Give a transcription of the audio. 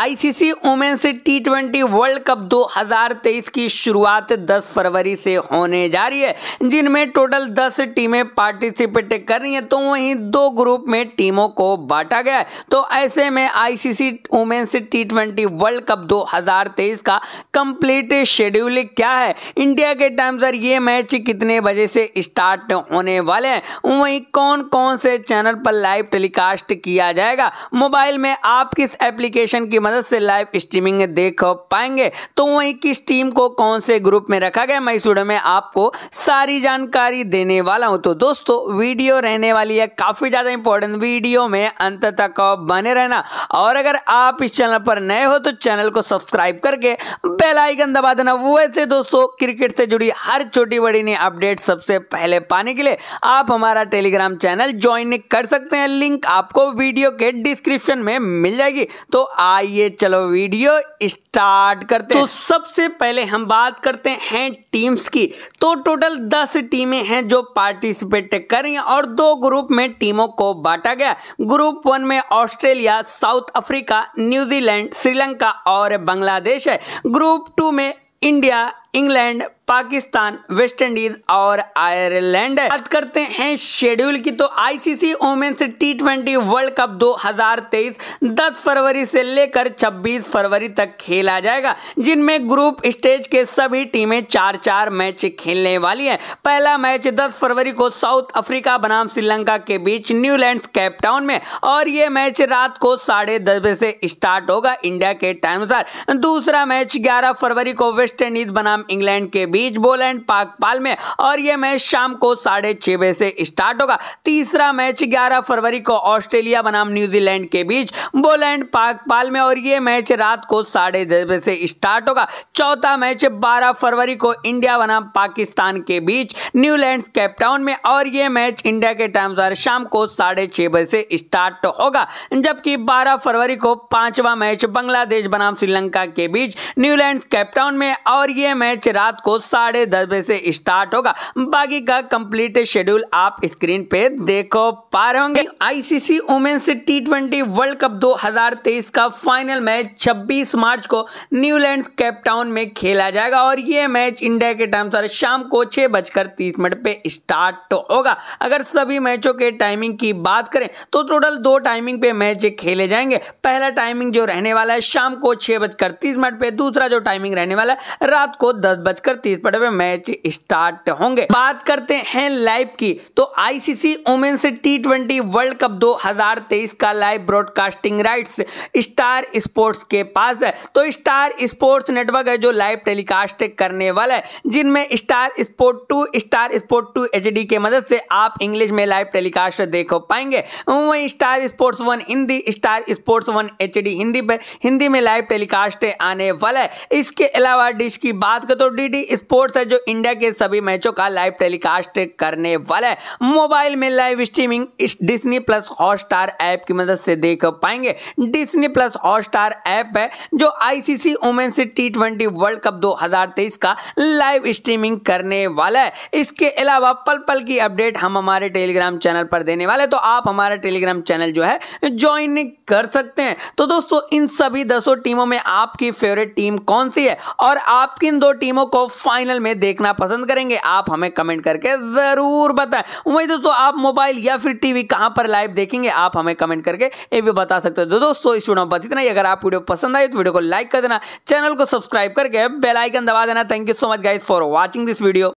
ICC women's T twenty world cup 2023 की शुरुआत 10 फरवरी से होने जा रही है जिनमें टोटल 10 टीमें पार्टिसिपेट कर रही हैं तो वहीं दो ग्रुप में टीमों को बांटा गया है तो ऐसे में ICC women's T twenty world cup 2023 का कंप्लीट शेड्यूल क्या है इंडिया के टाइम सर ये मैच कितने बजे से स्टार्ट होने वाले हैं वहीं कौन कौन से चैनल पर लाइव टेलीकास्ट किया जाएगा मोबाइल में आप किस एप्लीकेशन की मदद से लाइव स्ट्रीमिंग देख पाएंगे तो वही किस टीम को कौन से ग्रुप में रखा गया मैं इस में आपको सारी जानकारी देने वाला हूं तो दोस्तों वीडियो रहने वाली है काफ़ी ज़्यादा इंपॉर्टेंट वीडियो में अंत तक बने रहना और अगर आप इस चैनल पर नए हो तो चैनल को सब्सक्राइब करके बेल आइकन दबा देना वैसे दोस्तों क्रिकेट से जुड़ी हर छोटी बड़ी नई अपडेट सबसे पहले पाने के लिए आप हमारा टेलीग्राम चैनल ज्वाइन कर सकते हैं लिंक आपको वीडियो के डिस्क्रिप्शन में मिल जाएगी तो आइए आइए चलो वीडियो स्टार्ट करते हैं तो सबसे पहले हम बात करते हैं टीम्स की तो टोटल दस टीमें हैं जो पार्टिसिपेट करी और दो ग्रुप में टीमों को बांटा गया ग्रुप वन में Australia South Africa New Zealand Sri Lanka और बांग्लादेश है ग्रुप टू में India England Pakistan West Indies और आयरलैंड बात करते हैं शेड्यूल की तो ICC women's T twenty world cup 2023 10 फरवरी से लेकर 26 फरवरी तक खेला जाएगा जिनमें ग्रुप स्टेज के सभी टीमें चार चार मैच खेलने वाली है पहला मैच 10 फरवरी को साउथ अफ्रीका बनाम श्रीलंका के बीच न्यूलैंड कैपटाउन में और ये मैच रात को साढ़े दस बजे से स्टार्ट होगा इंडिया के टाइम अनुसार दूसरा मैच ग्यारह फरवरी को वेस्ट इंडीज बनाम इंग्लैंड के बीच बीच बोल एंड पाक पाल में और यह मैच शाम को साढ़े छह बजे से स्टार्ट होगा तीसरा मैच 11 फरवरी को ऑस्ट्रेलिया बनाम न्यूजीलैंड के बीच बोल एंड पाक पाल में और यह मैच रात को साढ़े दस बजे से स्टार्ट होगा चौथा मैच 12 फरवरी को इंडिया बनाम पाकिस्तान के बीच न्यूलैंड कैपटाउन में और यह मैच इंडिया के टाइम शाम को साढ़े बजे से स्टार्ट होगा जबकि बारह फरवरी को पांचवा मैच बांग्लादेश बनाम श्रीलंका के बीच न्यूलैंड कैपटाउन में और यह मैच रात को साढ़े दस बजे से स्टार्ट होगा बाकी का कंप्लीट शेड्यूल आप स्क्रीन पे देखो पा रहे होंगे ICC women's T twenty world cup 2023 का फाइनल मैच 26 मार्च को न्यूलैंड केपटाउन में खेला जाएगा और ये मैच इंडिया के टाइम सर शाम को छह बजकर तीस मिनट पे स्टार्ट होगा अगर सभी मैचों के टाइमिंग की बात करें तो टोटल दो टाइमिंग पे मैच खेले जाएंगे पहला टाइमिंग जो रहने वाला है शाम को छह बजकर तीस मिनट पे दूसरा जो टाइमिंग रहने वाला है रात को दस बजकर तीस इस पर मैच स्टार्ट होंगे बात करते हैं लाइव की तो ICC women's T twenty world cup 2023 का live broadcasting rights Star Sports के पास है तो स्टार स्पोर्ट्स नेटवर्क है जो लाइव टेलीकास्ट करने वाला है जिनमें Star Sport two Star Sport two H के मदद से आप इंग्लिश में लाइव टेलीकास्ट देख पाएंगे वही Star Sports one Hindi Star Sports one H Hindi पर हिंदी में लाइव टेलीकास्ट आने वाला है इसके अलावा डिश की बात करें तो डी डी स्पोर्ट्स है जो इंडिया के सभी मैचों का लाइव टेलीकास्ट करने वाला है मोबाइल में लाइव स्ट्रीमिंग इस डिस्नी प्लस हॉटस्टार ऐप की मदद से देख पाएंगे डिस्नी प्लस हॉटस्टार ऐप है जो ICC women's T twenty world cup 2023 का लाइव स्ट्रीमिंग करने वाला है इसके अलावा पल पल की अपडेट हम हमारे टेलीग्राम चैनल पर देने वाले तो आप हमारा टेलीग्राम चैनल जो है ज्वाइन कर सकते हैं तो दोस्तों इन सभी दसों टीमों में आपकी फेवरेट टीम कौन सी है और आप किन दो टीमों को फाइनल फाइनल में देखना पसंद करेंगे आप हमें कमेंट करके ज़रूर बताएं वही दोस्तों आप मोबाइल या फिर टीवी कहां पर लाइव देखेंगे आप हमें कमेंट करके ये भी बता सकते हो तो दोस्तों इस वीडियो में बस इतना ही अगर आप वीडियो पसंद आए तो वीडियो को लाइक कर देना चैनल को सब्सक्राइब करके बेलाइकन दबा देना thank you so much guys for watching this video